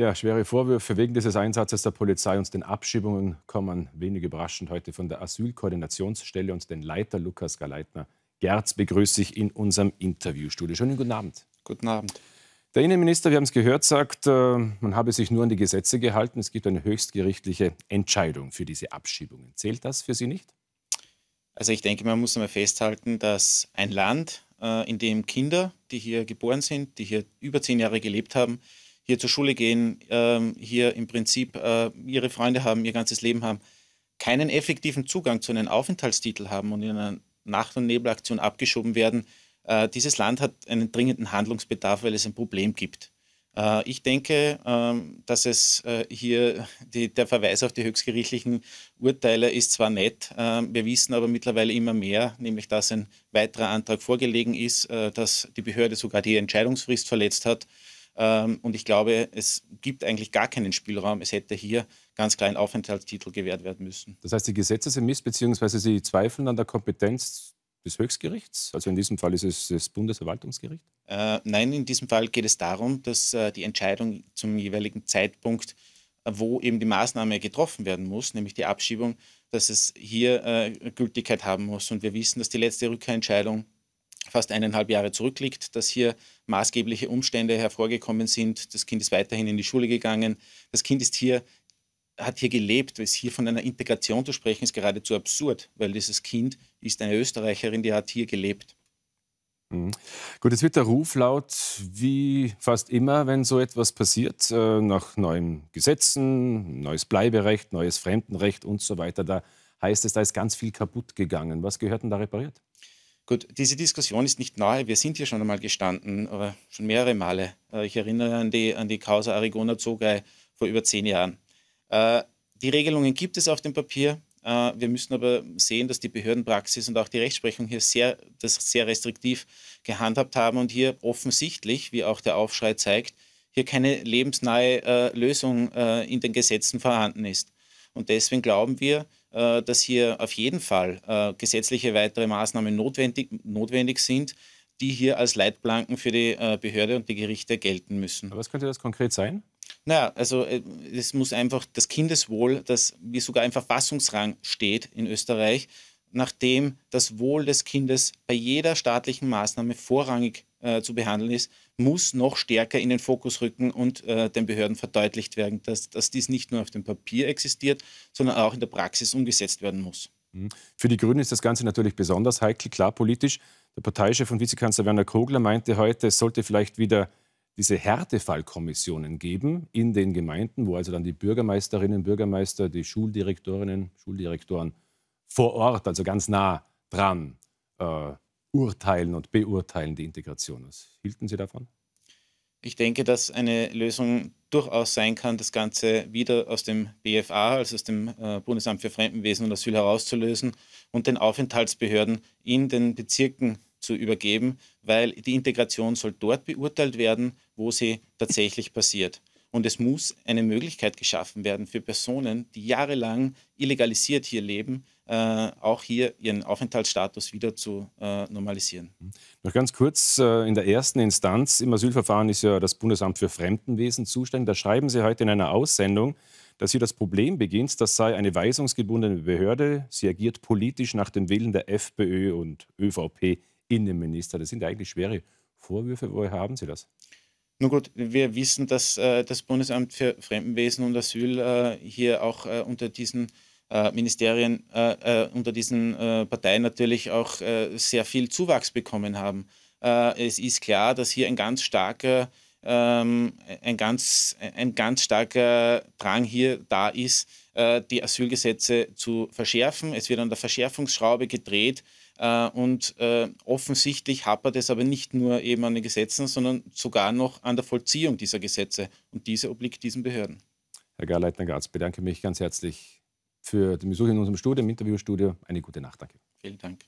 Ja, schwere Vorwürfe wegen dieses Einsatzes der Polizei und den Abschiebungen kommen wenig überraschend heute von der Asylkoordinationsstelle und den Leiter Lukas Galeitner. Gerz begrüße ich in unserem Interviewstudio. Schönen guten Abend. Guten Abend. Der Innenminister, wir haben es gehört, sagt, äh, man habe sich nur an die Gesetze gehalten. Es gibt eine höchstgerichtliche Entscheidung für diese Abschiebungen. Zählt das für Sie nicht? Also ich denke, man muss einmal festhalten, dass ein Land, äh, in dem Kinder, die hier geboren sind, die hier über zehn Jahre gelebt haben, hier zur Schule gehen, ähm, hier im Prinzip äh, ihre Freunde haben, ihr ganzes Leben haben, keinen effektiven Zugang zu einem Aufenthaltstitel haben und in einer Nacht- und Nebelaktion abgeschoben werden. Äh, dieses Land hat einen dringenden Handlungsbedarf, weil es ein Problem gibt. Äh, ich denke, ähm, dass es äh, hier die, der Verweis auf die höchstgerichtlichen Urteile ist zwar nett, äh, wir wissen aber mittlerweile immer mehr, nämlich dass ein weiterer Antrag vorgelegen ist, äh, dass die Behörde sogar die Entscheidungsfrist verletzt hat ähm, und ich glaube, es gibt eigentlich gar keinen Spielraum. Es hätte hier ganz kleinen Aufenthaltstitel gewährt werden müssen. Das heißt, die Gesetze sind miss, beziehungsweise sie zweifeln an der Kompetenz des Höchstgerichts? Also in diesem Fall ist es das Bundesverwaltungsgericht? Äh, nein, in diesem Fall geht es darum, dass äh, die Entscheidung zum jeweiligen Zeitpunkt, äh, wo eben die Maßnahme getroffen werden muss, nämlich die Abschiebung, dass es hier äh, Gültigkeit haben muss. Und wir wissen, dass die letzte Rückkehrentscheidung fast eineinhalb Jahre zurückliegt, dass hier maßgebliche Umstände hervorgekommen sind. Das Kind ist weiterhin in die Schule gegangen. Das Kind ist hier, hat hier gelebt. Es hier von einer Integration zu sprechen, ist geradezu absurd, weil dieses Kind ist eine Österreicherin, die hat hier gelebt. Mhm. Gut, es wird der Ruf laut, wie fast immer, wenn so etwas passiert, äh, nach neuen Gesetzen, neues Bleiberecht, neues Fremdenrecht und so weiter. Da heißt es, da ist ganz viel kaputt gegangen. Was gehört denn da repariert? Gut, diese Diskussion ist nicht neu. Wir sind hier schon einmal gestanden, aber schon mehrere Male. Äh, ich erinnere an die, an die Causa Arigona Zogai vor über zehn Jahren. Äh, die Regelungen gibt es auf dem Papier. Äh, wir müssen aber sehen, dass die Behördenpraxis und auch die Rechtsprechung hier sehr, das sehr restriktiv gehandhabt haben und hier offensichtlich, wie auch der Aufschrei zeigt, hier keine lebensnahe Lösung in den Gesetzen vorhanden ist. Und deswegen glauben wir, äh, dass hier auf jeden Fall äh, gesetzliche weitere Maßnahmen notwendig, notwendig sind, die hier als Leitplanken für die äh, Behörde und die Gerichte gelten müssen. Aber was könnte das konkret sein? Naja, also es muss einfach das Kindeswohl, das wie sogar im Verfassungsrang steht in Österreich, nachdem das Wohl des Kindes bei jeder staatlichen Maßnahme vorrangig äh, zu behandeln ist, muss noch stärker in den Fokus rücken und äh, den Behörden verdeutlicht werden, dass, dass dies nicht nur auf dem Papier existiert, sondern auch in der Praxis umgesetzt werden muss. Mhm. Für die Grünen ist das Ganze natürlich besonders heikel, klar politisch. Der Parteichef und Vizekanzler Werner Kogler meinte heute, es sollte vielleicht wieder diese Härtefallkommissionen geben in den Gemeinden, wo also dann die Bürgermeisterinnen, Bürgermeister, die Schuldirektorinnen, Schuldirektoren vor Ort, also ganz nah dran, äh, urteilen und beurteilen die Integration. Was hielten Sie davon? Ich denke, dass eine Lösung durchaus sein kann, das Ganze wieder aus dem BFA, also aus dem äh, Bundesamt für Fremdenwesen und Asyl herauszulösen und den Aufenthaltsbehörden in den Bezirken zu übergeben, weil die Integration soll dort beurteilt werden, wo sie tatsächlich passiert. Und es muss eine Möglichkeit geschaffen werden für Personen, die jahrelang illegalisiert hier leben, äh, auch hier ihren Aufenthaltsstatus wieder zu äh, normalisieren. Mhm. Noch ganz kurz, äh, in der ersten Instanz im Asylverfahren ist ja das Bundesamt für Fremdenwesen zuständig. Da schreiben Sie heute in einer Aussendung, dass hier das Problem beginnt, das sei eine weisungsgebundene Behörde. Sie agiert politisch nach dem Willen der FPÖ und ÖVP-Innenminister. Das sind eigentlich schwere Vorwürfe. Woher haben Sie das? Nun gut, wir wissen, dass äh, das Bundesamt für Fremdenwesen und Asyl äh, hier auch äh, unter diesen äh, äh, Ministerien äh, äh unter diesen äh, Parteien natürlich auch äh, sehr viel Zuwachs bekommen haben. es ist klar, dass hier ein ganz starker ähm, ein, ganz, ein ganz starker Drang hier da ist, äh, die Asylgesetze zu verschärfen. Es wird an der Verschärfungsschraube gedreht äh, und äh, offensichtlich hapert es aber nicht nur eben an den Gesetzen, sondern sogar noch an der Vollziehung dieser Gesetze. Und diese obliegt diesen Behörden. Herr garleitner garz bedanke mich ganz herzlich für den Besuch in unserem Studio, im Interviewstudio. Eine gute Nacht, danke. Vielen Dank.